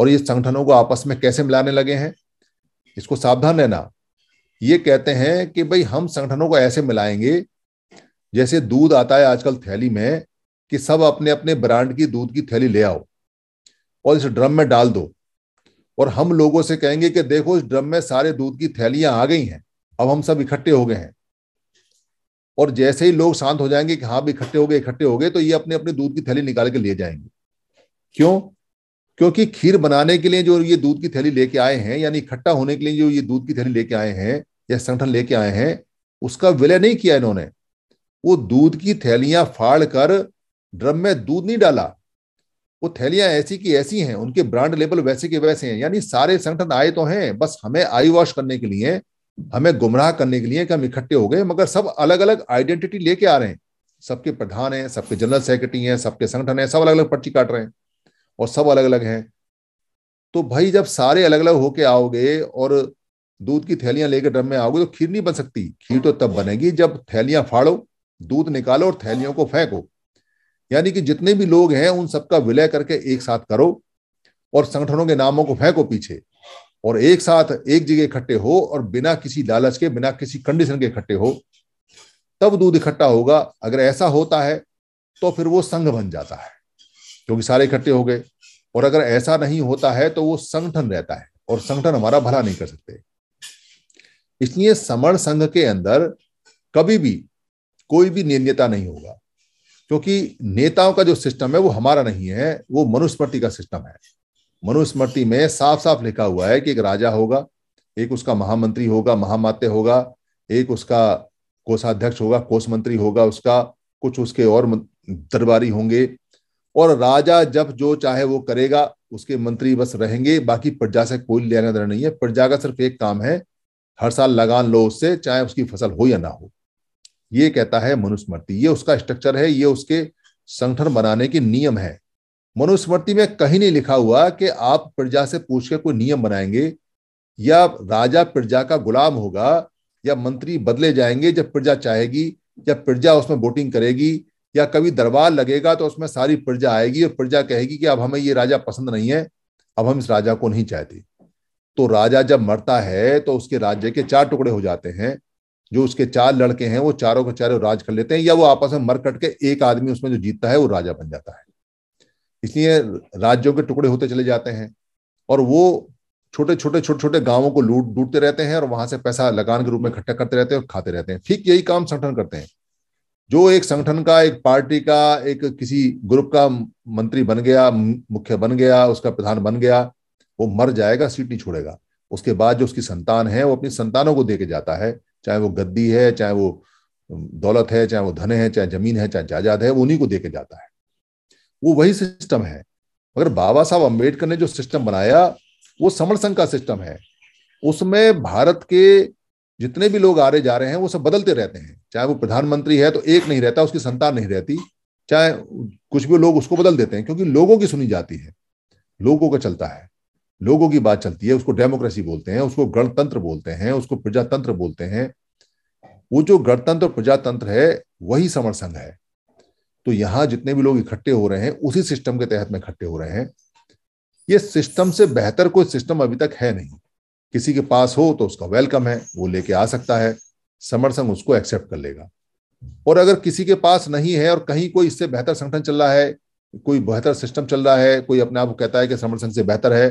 और ये संगठनों को आपस में कैसे मिलाने लगे हैं इसको सावधान रहना ये कहते हैं कि भाई हम संगठनों को ऐसे मिलाएंगे जैसे दूध आता है आजकल थैली में कि सब अपने अपने ब्रांड की दूध की थैली ले आओ और इस ड्रम में डाल दो और हम लोगों से कहेंगे कि देखो इस ड्रम में सारे दूध की थैलियां आ गई हैं अब हम सब इकट्ठे हो गए हैं और जैसे ही लोग शांत हो जाएंगे कि हाँ भी इकट्ठे हो गए इकट्ठे हो गए तो ये अपने अपने दूध की थैली निकाल के ले जाएंगे क्यों क्योंकि खीर बनाने के लिए जो ये दूध की थैली लेके आए हैं यानी इकट्ठा होने के लिए जो ये दूध की थैली लेके आए हैं या संगठन लेके आए हैं उसका विलय नहीं किया इन्होंने वो दूध की थैलियां फाड़ कर ड्रम में दूध नहीं डाला वो थैलियां ऐसी की ऐसी हैं उनके ब्रांड लेबल वैसे के वैसे हैं यानी सारे संगठन आए तो हैं बस हमें आई वॉश करने के लिए हमें गुमराह करने के लिए कि हम इकट्ठे हो गए मगर सब अलग अलग आइडेंटिटी लेके आ रहे हैं सबके प्रधान हैं सबके जनरल सेक्रेटरी हैं सबके संगठन हैं सब अलग अलग पर्ची काट रहे हैं और सब अलग अलग हैं तो भाई जब सारे अलग अलग होके आओगे और दूध की थैलियां लेकर ड्रम में आओगे तो खीर नहीं बन सकती खीर तो तब बनेगी जब थैलियां फाड़ो दूध निकालो और थैलियों को फेंको यानी कि जितने भी लोग हैं उन सबका विलय करके एक साथ करो और संगठनों के नामों को फेंको पीछे और एक साथ एक जगह इकट्ठे हो और बिना किसी लालच के बिना किसी कंडीशन के इकट्ठे हो तब दूध इकट्ठा होगा अगर ऐसा होता है तो फिर वो संघ बन जाता है क्योंकि सारे इकट्ठे हो गए और अगर ऐसा नहीं होता है तो वो संगठन रहता है और संगठन हमारा भला नहीं कर सकते इसलिए समण संघ के अंदर कभी भी कोई भी निर्णयता नहीं होगा क्योंकि नेताओं का जो सिस्टम है वो हमारा नहीं है वो मनुस्मृति का सिस्टम है मनुस्मृति में साफ साफ लिखा हुआ है कि एक राजा होगा एक उसका महामंत्री होगा महामाते होगा एक उसका कोषाध्यक्ष होगा कोष मंत्री होगा उसका कुछ उसके और दरबारी होंगे और राजा जब जो चाहे वो करेगा उसके मंत्री बस रहेंगे बाकी प्रजा से कोई लेना देना नहीं है प्रजा का सिर्फ एक काम है हर साल लगान लो उससे चाहे उसकी फसल हो या ना हो ये कहता है मनुस्मृति ये उसका स्ट्रक्चर है ये उसके संगठन बनाने के नियम है मनुस्मृति में कहीं नहीं लिखा हुआ कि आप प्रजा से पूछ के कोई नियम बनाएंगे या राजा प्रजा का गुलाम होगा या मंत्री बदले जाएंगे जब प्रजा चाहेगी या प्रजा उसमें वोटिंग करेगी या कभी दरबार लगेगा तो उसमें सारी प्रजा आएगी और प्रजा कहेगी कि अब हमें ये राजा पसंद नहीं है अब हम इस राजा को नहीं चाहते तो राजा जब मरता है तो उसके राज्य के चार टुकड़े हो जाते हैं जो उसके चार लड़के हैं वो चारों के चारों राज कर लेते हैं या वो आपस में मर कट के एक आदमी उसमें जो जीतता है वो राजा बन जाता है इसलिए राज्यों के टुकड़े होते चले जाते हैं और वो छोटे छोटे छोटे छोटे गांवों को लूट लूटते रहते हैं और वहां से पैसा लगान के रूप में इकट्ठा करते रहते हैं और खाते रहते हैं ठीक यही काम संगठन करते हैं जो एक संगठन का एक पार्टी का एक किसी ग्रुप का मंत्री बन गया मुख्य बन गया उसका प्रधान बन गया वो मर जाएगा सीट नहीं छोड़ेगा उसके बाद जो उसकी संतान है वो अपनी संतानों को देके जाता है चाहे वो गद्दी है चाहे वो दौलत है चाहे वो धन है चाहे जमीन है चाहे जायजाद है वो उन्हीं को देके जाता है वो वही सिस्टम है मगर बाबा साहब अम्बेडकर ने जो सिस्टम बनाया वो संघ का सिस्टम है उसमें भारत के जितने भी लोग आ रहे जा रहे हैं वो सब बदलते रहते हैं चाहे वो प्रधानमंत्री है तो एक नहीं रहता उसकी संतान नहीं रहती चाहे कुछ भी लोग उसको बदल देते हैं क्योंकि लोगों की सुनी जाती है लोगों का चलता है लोगों की बात चलती है उसको डेमोक्रेसी बोलते हैं उसको गणतंत्र बोलते हैं उसको प्रजातंत्र बोलते हैं वो जो गणतंत्र और प्रजातंत्र है वही समर संघ है तो यहाँ जितने भी लोग इकट्ठे हो रहे हैं उसी सिस्टम के तहत में इकट्ठे हो रहे हैं ये सिस्टम से बेहतर कोई सिस्टम अभी तक है नहीं किसी के पास हो तो उसका वेलकम है वो लेके आ सकता है समर संघ उसको एक्सेप्ट कर लेगा और अगर किसी के पास नहीं है और कहीं कोई इससे बेहतर संगठन चल रहा है कोई बेहतर सिस्टम चल रहा है कोई अपने आप को कहता है कि समर संघ से बेहतर है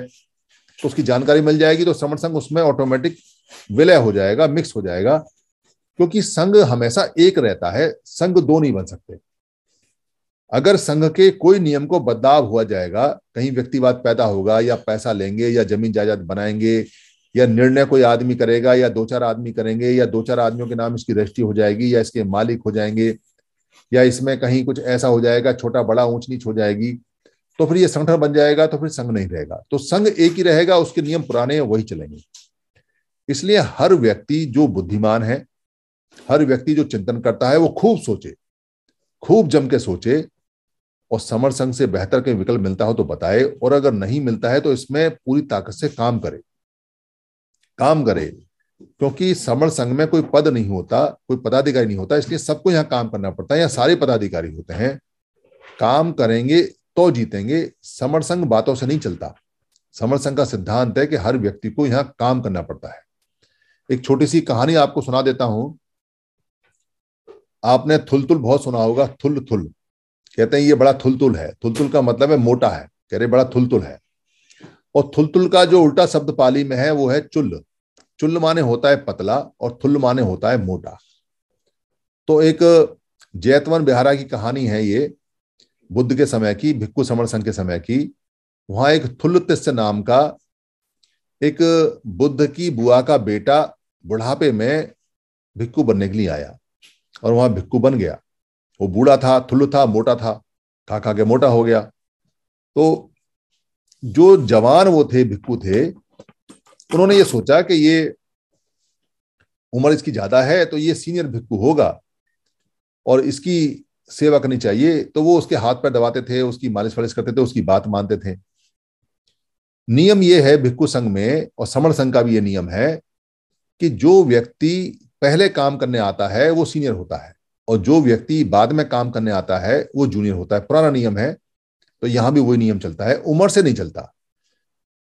तो उसकी जानकारी मिल जाएगी तो समर संघ उसमें ऑटोमेटिक विलय हो जाएगा मिक्स हो जाएगा क्योंकि संघ हमेशा एक रहता है संघ दो नहीं बन सकते अगर संघ के कोई नियम को बदलाव हुआ जाएगा कहीं व्यक्तिवाद पैदा होगा या पैसा लेंगे या जमीन जायदाद बनाएंगे या निर्णय कोई आदमी करेगा या दो चार आदमी करेंगे या दो चार आदमियों के नाम इसकी रजिस्ट्री हो जाएगी या इसके मालिक हो जाएंगे या इसमें कहीं कुछ ऐसा हो जाएगा छोटा बड़ा ऊंच नीच हो जाएगी तो फिर ये संगठन बन जाएगा तो फिर संघ नहीं रहेगा तो संघ एक ही रहेगा उसके नियम पुराने वही चलेंगे इसलिए हर व्यक्ति जो बुद्धिमान है हर व्यक्ति जो चिंतन करता है वो खूब सोचे खूब जम के सोचे और समर संघ से बेहतर के विकल्प मिलता हो तो बताए और अगर नहीं मिलता है तो इसमें पूरी ताकत से काम करे काम करे क्योंकि समर संघ में कोई पद नहीं होता कोई पदाधिकारी नहीं होता इसलिए सबको यहाँ काम करना पड़ता है यहाँ सारे पदाधिकारी होते हैं काम करेंगे तो जीतेंगे समर संघ बातों से नहीं चलता समर संघ का सिद्धांत है कि हर व्यक्ति को यहाँ काम करना पड़ता है एक छोटी सी कहानी आपको सुना देता हूं आपने थुल थुल बहुत सुना होगा थुल थुल कहते हैं ये बड़ा थुल थुल है थुल थुल का मतलब है मोटा है कह रहे बड़ा थुल थुल है और तुल का जो उल्टा शब्द पाली में है वो है चुल्ल चुल्ल माने होता है पतला और थुल माने होता है मोटा तो एक जैतवन बिहारा की कहानी है ये बुद्ध के समय की भिक्खु समर संघ के समय की वहां एक थुल तिस्त नाम का एक बुद्ध की बुआ का बेटा बुढ़ापे में भिक्खु बनने के लिए आया और वहां भिक्खु बन गया वो बूढ़ा था थुल था मोटा था खा खा के मोटा हो गया तो जो जवान वो थे भिक्कु थे उन्होंने ये सोचा कि ये उम्र इसकी ज्यादा है तो ये सीनियर भिक्कू होगा और इसकी सेवा करनी चाहिए तो वो उसके हाथ पर दबाते थे उसकी मालिश वालिश करते थे उसकी बात मानते थे नियम ये है भिक्खु संघ में और समर संघ का भी ये नियम है कि जो व्यक्ति पहले काम करने आता है वो सीनियर होता है और जो व्यक्ति बाद में काम करने आता है वो जूनियर होता है पुराना नियम है तो यहां भी वही नियम चलता है उम्र से नहीं चलता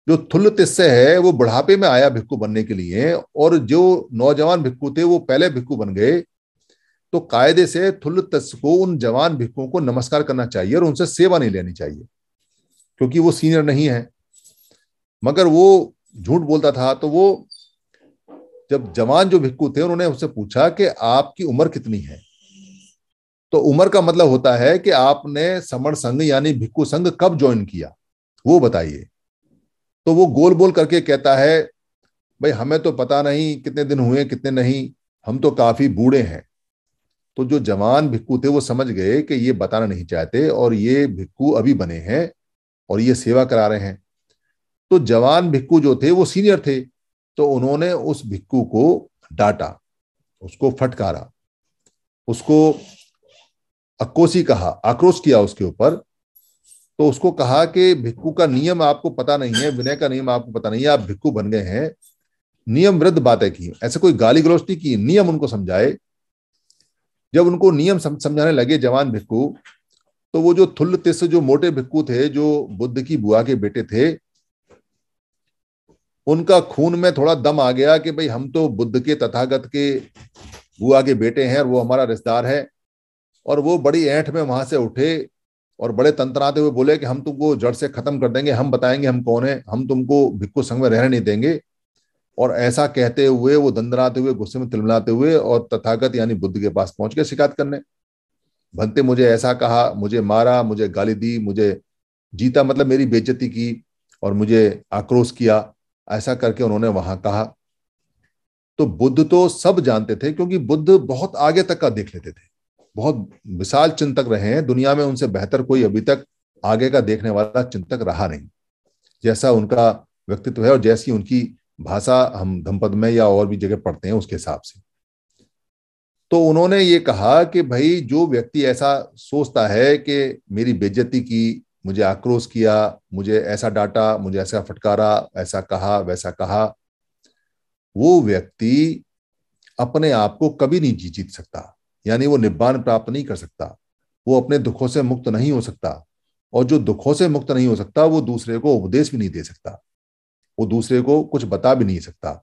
जो थुल्ल तिस्से है वो बुढ़ापे में आया भिक्कु बनने के लिए और जो नौजवान भिक्खु थे वो पहले भिक्कु बन गए तो कायदे से थुल तस् को उन जवान भिक्खुओं को नमस्कार करना चाहिए और उनसे सेवा नहीं लेनी चाहिए क्योंकि वो सीनियर नहीं है मगर वो झूठ बोलता था तो वो जब जवान जो भिक्कू थे उन्होंने उससे पूछा कि आपकी उम्र कितनी है तो उम्र का मतलब होता है कि आपने समण संघ यानी भिक्खु संघ कब ज्वाइन किया वो बताइए तो वो गोल बोल करके कहता है भाई हमें तो पता नहीं कितने दिन हुए कितने नहीं हम तो काफी बूढ़े हैं तो जो जवान भिक्खु थे वो समझ गए कि ये बताना नहीं चाहते और ये भिक्खु अभी बने हैं और ये सेवा करा रहे हैं तो जवान भिक्खु जो थे वो सीनियर थे तो उन्होंने उस भिक्खु को डांटा उसको फटकारा उसको अक्कोसी कहा आक्रोश किया उसके ऊपर तो उसको कहा कि भिक्कू का नियम आपको पता नहीं है विनय का नियम आपको पता नहीं है आप भिक्कू बन गए हैं नियम वृद्ध बातें की ऐसे कोई गाली गलोच नहीं की नियम उनको समझाए जब उनको नियम समझाने लगे जवान भिक्कू तो वो जो थुल्ल तिस जो मोटे भिक्कू थे जो बुद्ध की बुआ के बेटे थे उनका खून में थोड़ा दम आ गया कि भाई हम तो बुद्ध के तथागत के बुआ के बेटे हैं और वो हमारा रिश्तेदार है और वो बड़ी ऐठ में वहां से उठे और बड़े तंत्राते हुए बोले कि हम तुमको जड़ से खत्म कर देंगे हम बताएंगे हम कौन है हम तुमको भिक्खु संघ में रहने नहीं देंगे और ऐसा कहते हुए वो दंदराते हुए गुस्से में तिलमिलाते हुए और तथागत यानी बुद्ध के पास पहुंच के शिकायत करने भंते मुझे ऐसा कहा मुझे मारा मुझे गाली दी मुझे जीता मतलब मेरी बेचती की और मुझे आक्रोश किया ऐसा करके उन्होंने वहां कहा तो बुद्ध तो सब जानते थे क्योंकि बुद्ध बहुत आगे तक का देख लेते थे बहुत विशाल चिंतक रहे हैं दुनिया में उनसे बेहतर कोई हम्म। अभी तक आगे का देखने वाला चिंतक रहा नहीं जैसा उनका व्यक्तित्व है और जैसी उनकी भाषा हम धमपद में या और भी जगह पढ़ते हैं उसके हिसाब से तो उन्होंने ये कहा कि भाई जो व्यक्ति ऐसा सोचता है कि मेरी बेज्जती की मुझे आक्रोश किया मुझे ऐसा डांटा मुझे ऐसा फटकारा ऐसा कहा वैसा कहा वो व्यक्ति अपने आप को कभी नहीं जीत सकता यानी वो निब्बान प्राप्त नहीं कर सकता वो अपने दुखों से मुक्त नहीं हो सकता और जो दुखों से मुक्त नहीं हो सकता वो दूसरे को उपदेश भी नहीं दे सकता वो दूसरे को कुछ बता भी नहीं सकता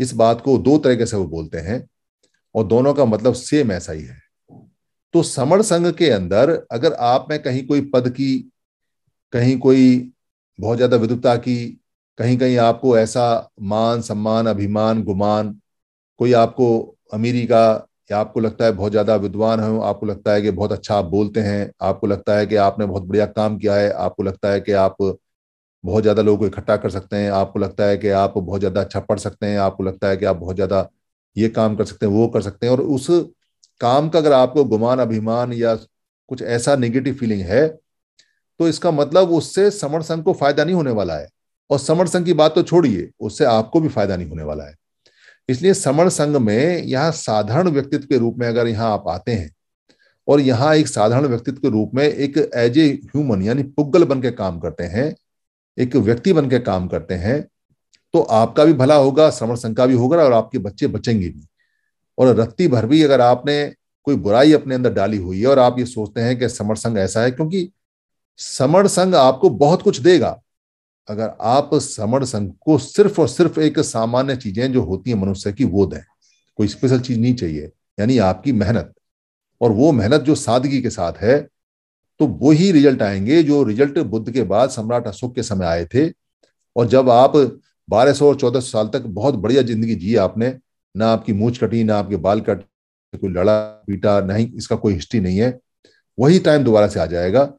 इस बात को दो तरीके से वो बोलते हैं और दोनों का मतलब सेम ऐसा ही है तो समण संघ के अंदर अगर आप में कहीं कोई पद की कहीं कोई बहुत ज्यादा विद्वता की कहीं कहीं आपको ऐसा मान सम्मान अभिमान गुमान कोई आपको अमीरी का या आपको लगता है बहुत ज़्यादा विद्वान हो आपको लगता है कि बहुत अच्छा आप बोलते हैं आपको लगता है कि आपने बहुत बढ़िया काम किया है आपको लगता है कि आप बहुत ज़्यादा लोगों को इकट्ठा कर सकते हैं आपको लगता है कि आप बहुत ज़्यादा अच्छा पढ़ सकते हैं आपको लगता है कि आप बहुत ज़्यादा ये काम कर सकते हैं वो कर सकते हैं और उस काम का अगर आपको गुमान अभिमान या कुछ ऐसा निगेटिव फीलिंग है तो इसका मतलब उससे समर संघ को फायदा नहीं होने वाला है और समर संघ की बात तो छोड़िए उससे आपको भी फायदा नहीं होने वाला है इसलिए समण संघ में यहाँ साधारण व्यक्तित्व के रूप में अगर यहाँ आप आते हैं और यहाँ एक साधारण व्यक्तित्व के रूप में एक एज ए ह्यूमन यानी पुग्गल बन के काम करते हैं एक व्यक्ति बन के काम करते हैं तो आपका भी भला होगा श्रवण संघ का भी होगा और आपके बच्चे बचेंगे भी और रत्ती भर भी अगर आपने कोई बुराई अपने अंदर डाली हुई है और आप ये सोचते हैं कि समर संघ ऐसा है क्योंकि समर संघ आपको बहुत कुछ देगा अगर आप समण संघ को सिर्फ और सिर्फ एक सामान्य चीजें जो होती है मनुष्य की वो दें कोई स्पेशल चीज नहीं चाहिए यानी आपकी मेहनत और वो मेहनत जो सादगी के साथ है तो वो ही रिजल्ट आएंगे जो रिजल्ट बुद्ध के बाद सम्राट अशोक के समय आए थे और जब आप 1200 और 1400 साल तक बहुत बढ़िया जिंदगी जी आपने ना आपकी मूछ कटी ना आपके बाल कट कोई लड़ा पीटा नहीं इसका कोई हिस्ट्री नहीं है वही टाइम दोबारा से आ जाएगा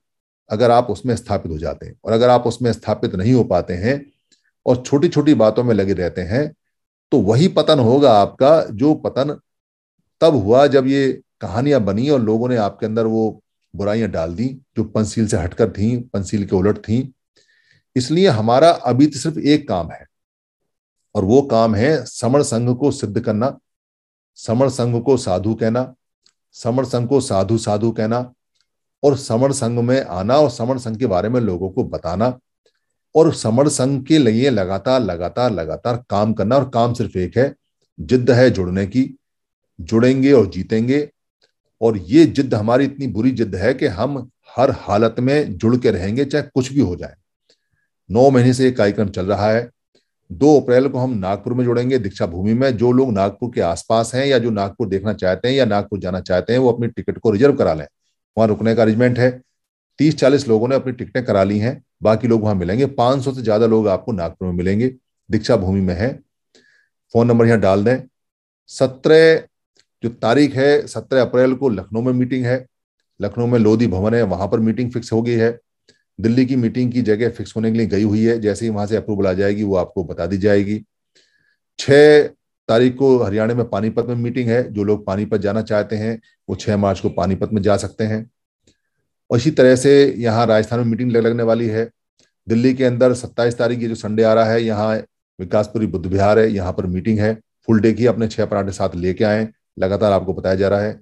अगर आप उसमें स्थापित हो जाते हैं और अगर आप उसमें स्थापित नहीं हो पाते हैं और छोटी छोटी बातों में लगे रहते हैं तो वही पतन होगा आपका जो पतन तब हुआ जब ये कहानियां बनी और लोगों ने आपके अंदर वो बुराइयां डाल दी जो पंसील से हटकर थी पंसील के उलट थी इसलिए हमारा अभी तो सिर्फ एक काम है और वो काम है समण संघ को सिद्ध करना समण संघ को साधु कहना समण संघ को साधु साधु कहना और समर संघ में आना और समर संघ के बारे में लोगों को बताना और समर संघ के लिए लगातार लगातार लगातार काम करना और काम सिर्फ एक है जिद्द है जुड़ने की जुड़ेंगे और जीतेंगे और ये जिद्द हमारी इतनी बुरी जिद्द है कि हम हर हालत में जुड़ के रहेंगे चाहे कुछ भी हो जाए नौ महीने से एक कार्यक्रम चल रहा है दो अप्रैल को हम नागपुर में जुड़ेंगे दीक्षा भूमि में जो लोग नागपुर के आसपास हैं या जो नागपुर देखना चाहते हैं या नागपुर जाना चाहते हैं वो अपनी टिकट को रिजर्व करा लें वहां रुकने का अरेंजमेंट है तीस चालीस लोगों ने अपनी टिकटें करा ली हैं बाकी लोग वहां मिलेंगे पांच सौ से ज्यादा लोग आपको नागपुर में मिलेंगे दीक्षा भूमि में है फोन नंबर यहाँ डाल दें सत्रह जो तारीख है सत्रह अप्रैल को लखनऊ में मीटिंग है लखनऊ में लोधी भवन है वहां पर मीटिंग फिक्स हो गई है दिल्ली की मीटिंग की जगह फिक्स होने के लिए गई हुई है जैसे ही वहां से अप्रूवल आ जाएगी वो आपको बता दी जाएगी छह तारीख को हरियाणा में पानीपत में मीटिंग है जो लोग पानीपत जाना चाहते हैं वो छह मार्च को पानीपत में जा सकते हैं और इसी तरह से यहाँ राजस्थान में मीटिंग लगने वाली है दिल्ली के अंदर सत्ताईस तारीख ये जो संडे आ रहा है यहाँ विकासपुरी बुद्ध विहार है यहाँ पर मीटिंग है फुल डे की अपने छह पराठे साथ लेके आए लगातार आपको बताया जा रहा है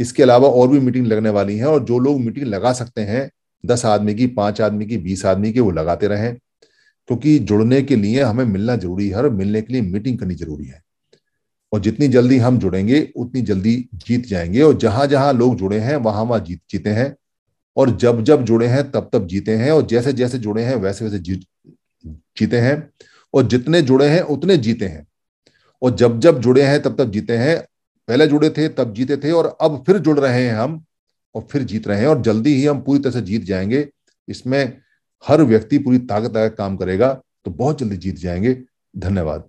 इसके अलावा और भी मीटिंग लगने वाली है और जो लोग मीटिंग लगा सकते हैं दस आदमी की पांच आदमी की बीस आदमी की वो लगाते रहें क्योंकि जुड़ने के लिए हमें मिलना जरूरी है और मिलने के लिए मीटिंग करनी जरूरी है और जितनी जल्दी हम जुड़ेंगे उतनी जल्दी जीत जाएंगे और जहां जहां लोग जुड़े हैं वहां वहां जीत जीते हैं और जब जब जुड़े हैं तब तब जीते हैं और जैसे जैसे जुड़े हैं वैसे वैसे जीत जीते हैं और जितने जुड़े हैं उतने जीते हैं और जब जब जुड़े हैं तब तब जीते हैं पहले जुड़े थे तब जीते थे और अब फिर जुड़ रहे हैं हम और फिर जीत रहे हैं और जल्दी ही हम पूरी तरह से जीत जाएंगे इसमें हर व्यक्ति पूरी ताकत काम करेगा तो बहुत जल्दी जीत जाएंगे धन्यवाद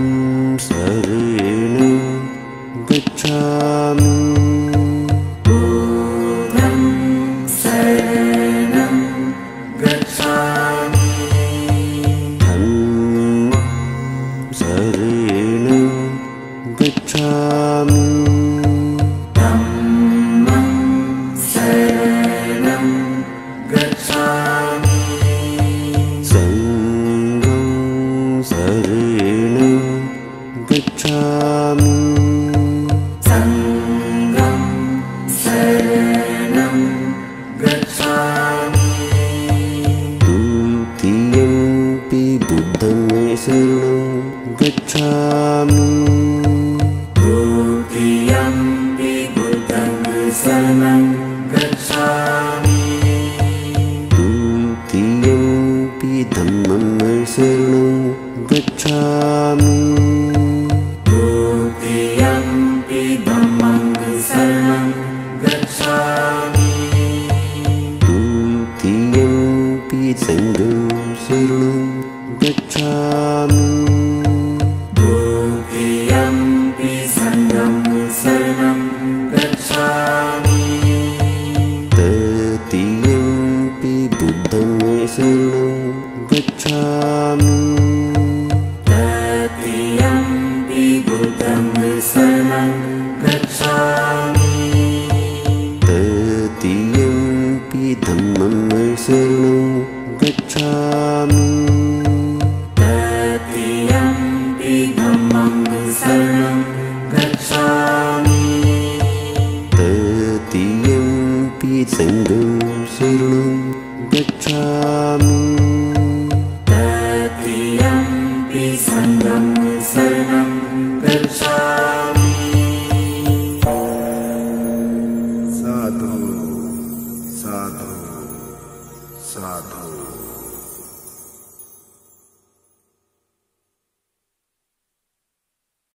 रेण गच्छामि शरणं गच्छामि